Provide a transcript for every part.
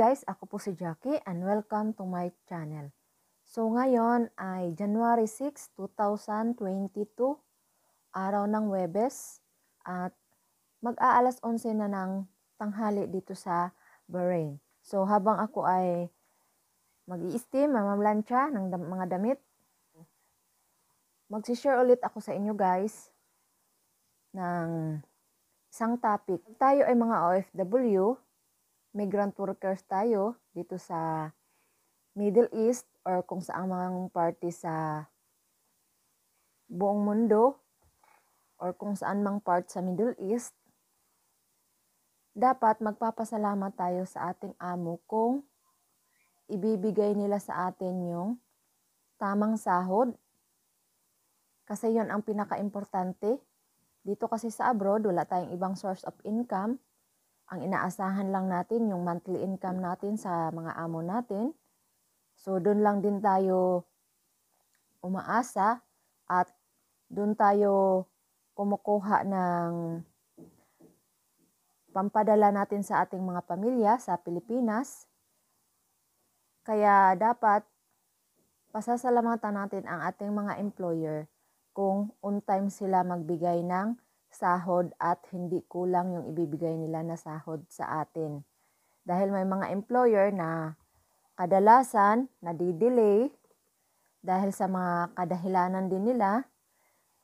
guys, ako po si Jackie and welcome to my channel. So ngayon ay January 6, 2022, araw ng Webes at mag-aalas 11 na ng tanghali dito sa Bahrain. So habang ako ay mag-i-steam, mamamlansya ng dam mga damit, mag-share ulit ako sa inyo guys ng isang topic. Tayo ay mga OFW, migrant workers tayo dito sa Middle East or kung saan mga party sa buong mundo or kung saan mang part sa Middle East, dapat magpapasalamat tayo sa ating amo kung ibibigay nila sa atin yung tamang sahod. Kasi yon ang pinakaimportante. Dito kasi sa abroad, wala tayong ibang source of income ang inaasahan lang natin yung monthly income natin sa mga amo natin. So, doon lang din tayo umaasa at doon tayo kumukuha ng pampadala natin sa ating mga pamilya sa Pilipinas. Kaya dapat pasasalamatan natin ang ating mga employer kung on time sila magbigay ng sahod at hindi kulang yung ibibigay nila na sahod sa atin. Dahil may mga employer na kadalasan nadidelay dahil sa mga kadahilanan din nila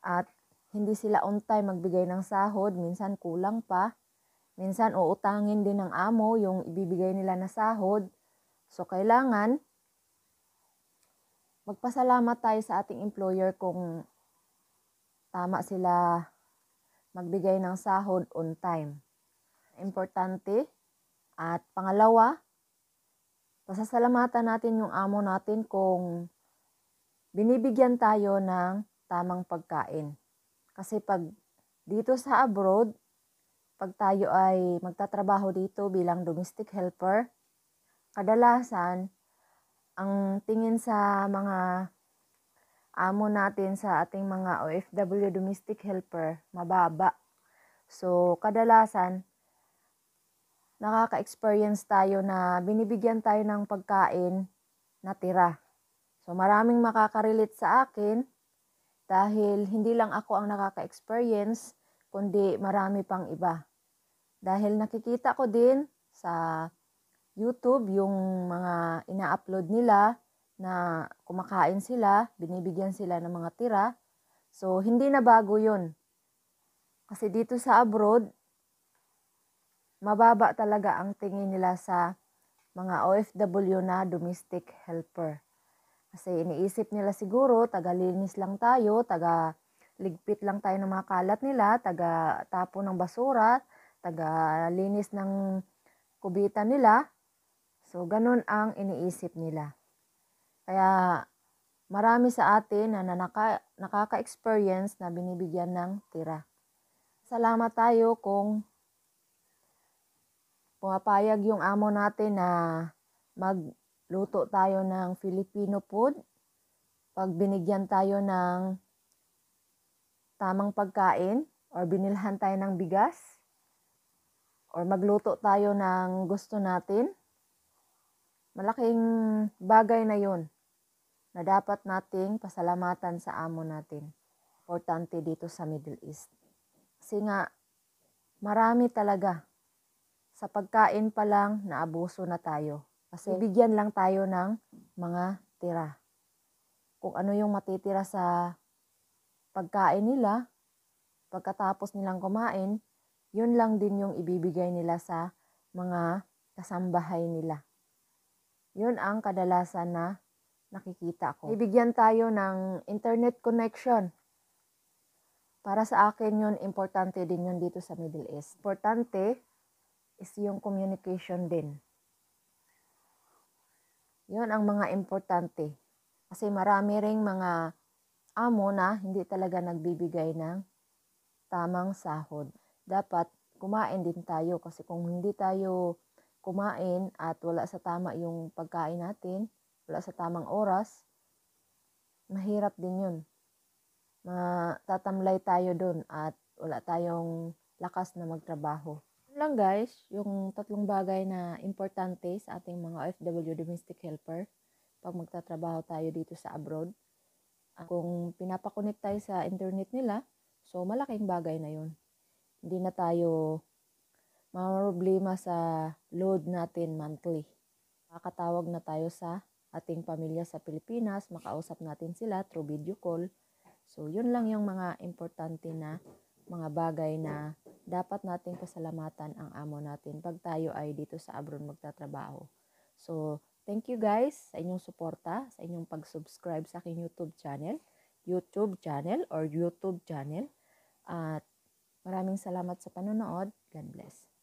at hindi sila on time magbigay ng sahod, minsan kulang pa. Minsan uutangin din ng amo yung ibibigay nila na sahod. So kailangan magpasalamat tayo sa ating employer kung tama sila magbigay ng sahod on time. Importante. At pangalawa, pasasalamatan natin yung amo natin kung binibigyan tayo ng tamang pagkain. Kasi pag dito sa abroad, pag tayo ay magtatrabaho dito bilang domestic helper, kadalasan ang tingin sa mga amo natin sa ating mga OFW domestic helper mababa. So, kadalasan, nakaka-experience tayo na binibigyan tayo ng pagkain na tira. So, maraming makakarelate sa akin dahil hindi lang ako ang nakaka-experience, kundi marami pang iba. Dahil nakikita ko din sa YouTube yung mga ina-upload nila na kumakain sila, binibigyan sila ng mga tira. So, hindi na bago yun. Kasi dito sa abroad, mababa talaga ang tingin nila sa mga OFW na domestic helper. Kasi iniisip nila siguro, taga-linis lang tayo, taga ligpit lang tayo ng mga kalat nila, taga tapo ng basura, taga linis ng kubitan nila. So, ganun ang iniisip nila. Kaya marami sa atin na nanaka, nakaka-experience na binibigyan ng tira. Salamat tayo kung pumapayag yung amo natin na magluto tayo ng Filipino food. Pag binigyan tayo ng tamang pagkain or binilhan tayo ng bigas or magluto tayo ng gusto natin, malaking bagay na 'yon na dapat nating pasalamatan sa amo natin. Importante dito sa Middle East. Kasi nga, marami talaga. Sa pagkain pa lang, naabuso na tayo. Kasi bigyan lang tayo ng mga tira. Kung ano yung matitira sa pagkain nila, pagkatapos nilang kumain, yun lang din yung ibibigay nila sa mga kasambahay nila. Yun ang kadalasan na nakikita ko. Ibigyan tayo ng internet connection. Para sa akin yun, importante din yun dito sa Middle East. Importante is yung communication din. Yun ang mga importante. Kasi marami ring mga amo na hindi talaga nagbibigay ng tamang sahod. Dapat kumain din tayo kasi kung hindi tayo kumain at wala sa tama yung pagkain natin, wala sa tamang oras, mahirap din yun. Matatamlay tayo dun at wala tayong lakas na magtrabaho. Yun lang guys, yung tatlong bagay na importante sa ating mga OFW domestic helper pag magtatrabaho tayo dito sa abroad. Kung pinapakunit tayo sa internet nila, so malaking bagay na yun. Hindi na tayo mga problema sa load natin monthly. Makakatawag na tayo sa ating pamilya sa Pilipinas, makausap natin sila through video call. So, yun lang yung mga importante na mga bagay na dapat nating pasalamatan ang amo natin pag tayo ay dito sa abroad magtatrabaho. So, thank you guys sa inyong suporta, sa inyong pag-subscribe sa aking YouTube channel, YouTube channel or YouTube channel. At maraming salamat sa panonood. God bless.